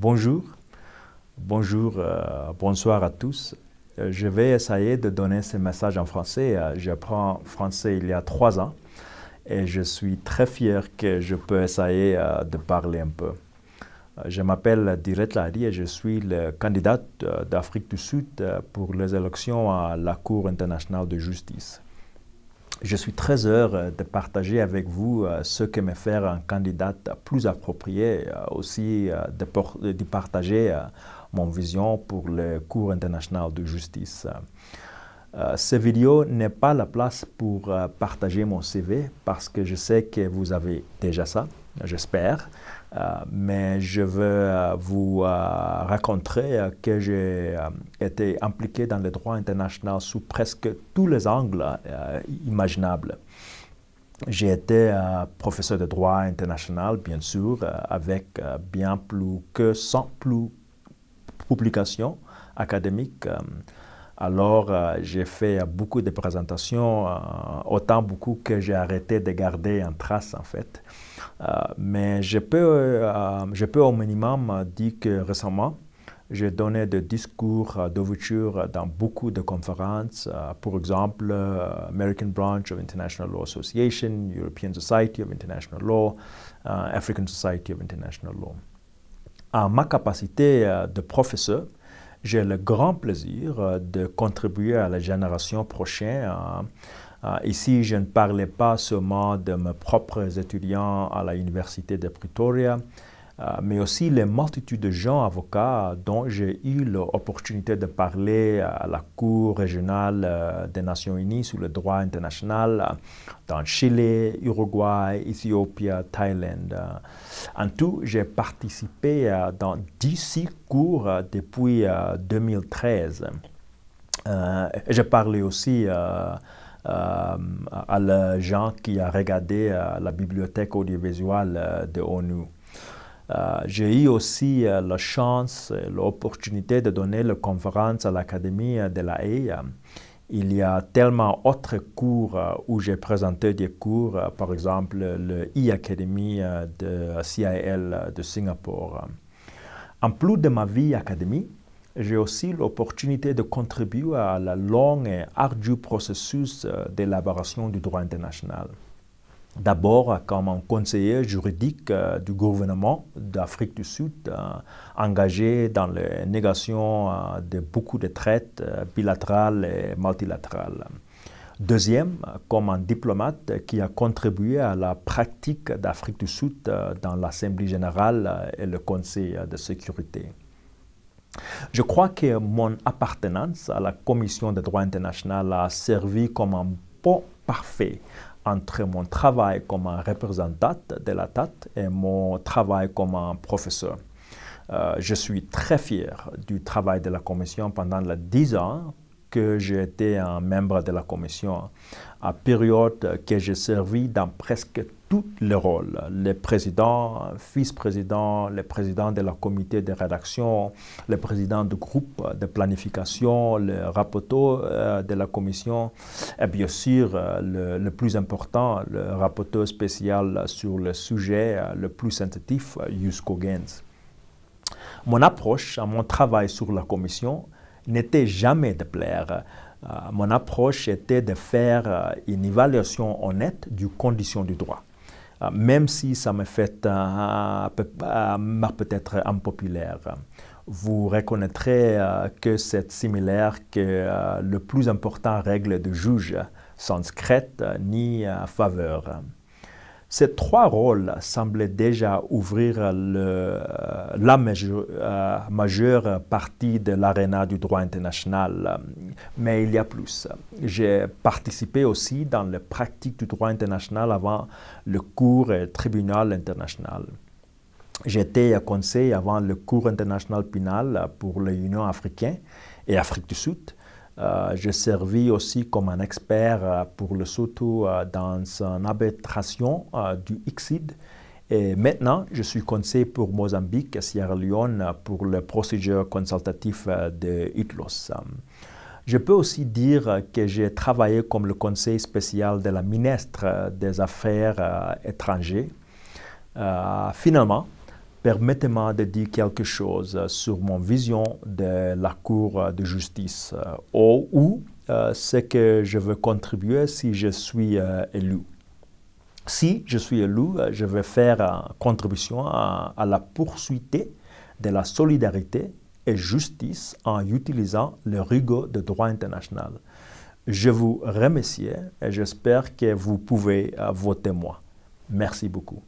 Bonjour, bonjour, euh, bonsoir à tous. Euh, je vais essayer de donner ce message en français. Euh, j'apprends français il y a trois ans et je suis très fier que je peux essayer de parler un peu. Je m'appelle Diret Lahari et je suis le candidat d'Afrique du Sud pour les élections à la Cour internationale de justice je suis très heureux de partager avec vous euh, ce que me faire un candidat plus approprié, euh, aussi euh, de, partager mon vision pour le Cours international de justice. Cette vidéo n'est pas la place pour partager mon CV parce que je sais que vous avez déjà ça j'espère. Euh, mais je veux euh, vous euh, raconter que j'ai été impliqué dans le droit international sous presque tous les angles imaginables. J'ai été professeur de droit international, bien sûr, avec bien plus que 100 plus publications académiques. alors, j'ai fait beaucoup de présentations, autant beaucoup que j'ai arrêté de garder en trace, en fait. Euh, mais je peux, euh, je peux au minimum dire que récemment, j'ai donné des discours d'ouverture dans beaucoup de conférences, euh, par exemple, American Branch of International Law Association, European Society of International Law, African Society of International Law. En ma capacité de professeur, j'ai le grand plaisir de contribuer à la génération prochaine ah, ici, je ne parlais pas seulement de mes propres étudiants à l'Université de Pretoria, ah, mais aussi les multitudes de gens avocats dont j'ai eu l'opportunité de parler à la Cour régionale euh, des Nations Unies sur le droit international dans Chili, Uruguay, Éthiopie, Thaïlande. En tout, j'ai participé euh, dans 16 cours euh, depuis 2013. j'ai parlais aussi euh, à les gens qui a regardé euh, la bibliothèque audiovisuelle euh, de l'ONU. j'ai eu aussi la chance, l'opportunité de donner la conférence à l'Académie de la Haye. Il y a tellement d'autres cours où j'ai présenté des cours, par exemple le e-Academy de CIL de Singapour. En plus de ma vie académique, j'ai aussi l'opportunité de contribuer à la longue et ardue processus euh, d'élaboration du droit international. D'abord euh, comme un conseiller juridique euh, du gouvernement d'Afrique du Sud, engagé dans la négation de beaucoup de traites bilatérales et multilatérales. Deuxième, comme un diplomate qui a contribué à la pratique d'Afrique du Sud dans l'Assemblée générale et le Conseil de sécurité. Je crois que mon appartenance à la Commission des droits internationaux a servi comme un pont parfait entre mon travail comme un représentant de la TAT et mon travail comme professeur. Euh, je suis très fier du travail de la Commission pendant les dix ans que j'ai été un membre de la commission, hein, à période que j'ai servi dans presque tous les rôles, le président, vice-président, le président de la comité de rédaction, le président du groupe de planification, le rapporteur euh, de la commission, et bien sûr, euh, le, plus important, le rapporteur spécial sur le sujet euh, le plus sensitif, Yusko Gens. Mon approche à mon travail sur la commission n'était jamais de plaire. Euh, mon approche était de faire euh, une évaluation honnête du condition du droit, euh, même si ça me fait peut-être impopulaire. Vous reconnaîtrez que c'est similaire que le plus important règle de juge, sans crête ni faveur. Ces trois rôles semblaient déjà ouvrir le, euh, la euh, majeure, partie de l'aréna du droit international. Mais il y a plus. J'ai participé aussi dans les pratiques du droit international avant le cours euh, tribunal international. J'étais conseil avant le cours international pénal pour l'Union africaine et Afrique du Sud euh, j'ai servi aussi comme un expert euh, pour le Soto euh, dans son arbitration du ICSID. Et maintenant, je suis conseiller pour Mozambique et Sierra Leone pour le procédure consultatif de ITLOS. Je peux aussi dire que j'ai travaillé comme le conseiller spécial de la ministre des Affaires étrangères. finalement, Permettez-moi de dire quelque chose euh, sur mon vision de la Cour de justice euh, ou, ou euh, ce que je veux contribuer si je suis élu. Si je suis élu, je vais faire contribution à, la poursuite de la solidarité et justice en utilisant le rigot de droit international. Je vous remercie et j'espère que vous pouvez voter moi. Merci beaucoup.